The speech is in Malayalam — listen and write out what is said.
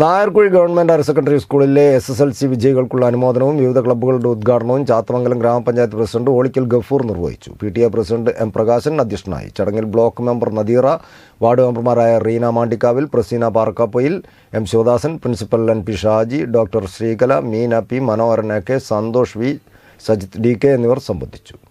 നായർക്കുഴി ഗവൺമെൻറ് ഹയർ സെക്കൻഡറി സ്കൂളിലെ എസ് എസ് എൽ സി വിജയികൾക്കുള്ള അനുമോദനവും വിവിധ ക്ലബ്ബുകളുടെ ഉദ്ഘാടനവും ചാത്തമംഗലം ഗ്രാമപഞ്ചായത്ത് പ്രസിഡന്റ് ഓളിക്കൽ ഗഫൂർ നിർവഹിച്ചു P T A president M Prakashan അധ്യക്ഷനായി ചടങ്ങിൽ ബ്ലോക്ക് മെമ്പർ നദീറ വാർഡ് മെമ്പർമാരായ Reena Mandikkavil Praseena Parkkappoyil M Sivadasan principal N P Shaji doctor Sreekala Meena P Manoharan A K Santhosh V Sajith D K എന്നിവർ സംബന്ധിച്ചു